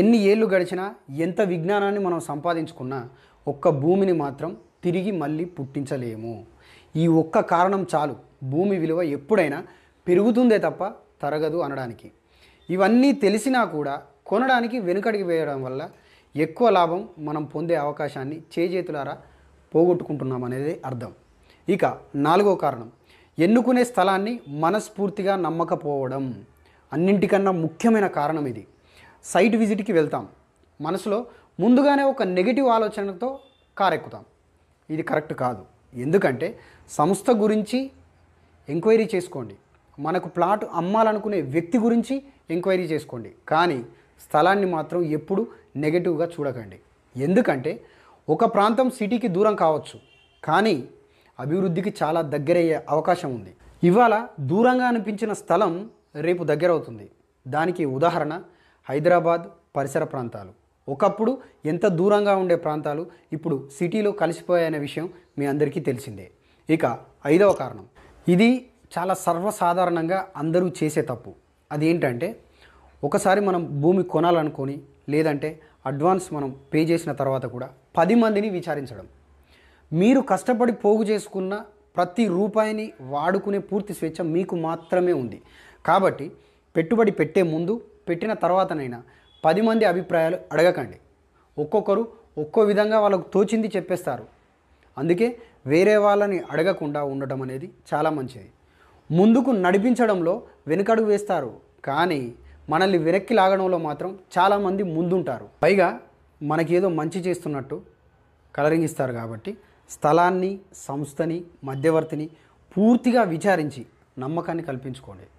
ఎన్ని ఏళ్ళు గడిచినా ఎంత విజ్ఞానాన్ని మనం సంపాదించుకున్నా ఒక్క భూమిని మాత్రం తిరిగి మళ్ళీ పుట్టించలేము ఈ ఒక్క కారణం చాలు భూమి విలువ ఎప్పుడైనా పెరుగుతుందే తప్ప తరగదు అనడానికి ఇవన్నీ తెలిసినా కూడా కొనడానికి వెనుకడికి వేయడం వల్ల ఎక్కువ లాభం మనం పొందే అవకాశాన్ని చేజేతులారా పోగొట్టుకుంటున్నాం అనేది అర్థం ఇక నాలుగో కారణం ఎన్నుకునే స్థలాన్ని మనస్ఫూర్తిగా నమ్మకపోవడం అన్నింటికన్నా ముఖ్యమైన కారణం ఇది సైట్ విజిట్కి వెళ్తాం మనసులో ముందుగానే ఒక నెగిటివ్ ఆలోచనతో కారెక్కుతాం ఇది కరెక్ట్ కాదు ఎందుకంటే సంస్థ గురించి ఎంక్వైరీ చేసుకోండి మనకు ప్లాట్ అమ్మాలనుకునే వ్యక్తి గురించి ఎంక్వైరీ చేసుకోండి కానీ స్థలాన్ని మాత్రం ఎప్పుడు నెగిటివ్గా చూడకండి ఎందుకంటే ఒక ప్రాంతం సిటీకి దూరం కావచ్చు కానీ అభివృద్ధికి చాలా దగ్గరయ్యే అవకాశం ఉంది ఇవాళ దూరంగా అనిపించిన స్థలం రేపు దగ్గరవుతుంది దానికి ఉదాహరణ హైదరాబాద్ పరిసర ప్రాంతాలు ఒకప్పుడు ఎంత దూరంగా ఉండే ప్రాంతాలు ఇప్పుడు సిటీలో కలిసిపోయాయనే విషయం మీ అందరికీ తెలిసిందే ఇక ఐదవ కారణం ఇది చాలా సర్వసాధారణంగా అందరూ చేసే తప్పు అది ఏంటంటే ఒకసారి మనం భూమి కొనాలనుకొని లేదంటే అడ్వాన్స్ మనం పే చేసిన తర్వాత కూడా పది మందిని విచారించడం మీరు కష్టపడి పోగు చేసుకున్న ప్రతి రూపాయిని వాడుకునే పూర్తి స్వేచ్ఛ మీకు మాత్రమే ఉంది కాబట్టి పెట్టుబడి పెట్టే ముందు పెట్టిన తర్వాతనైనా పది మంది అభిప్రాయాలు అడగకండి ఒక్కొక్కరు ఒక్కో విధంగా వాళ్ళకు తోచింది చెప్పేస్తారు అందుకే వేరే వాళ్ళని అడగకుండా ఉండటం అనేది చాలా మంచిది ముందుకు నడిపించడంలో వెనుకడుగు వేస్తారు కానీ మనల్ని వెనక్కి లాగడంలో మాత్రం చాలామంది ముందుంటారు పైగా మనకేదో మంచి చేస్తున్నట్టు కలరింగ్ ఇస్తారు కాబట్టి స్థలాన్ని సంస్థని మధ్యవర్తిని పూర్తిగా విచారించి నమ్మకాన్ని కల్పించుకోండి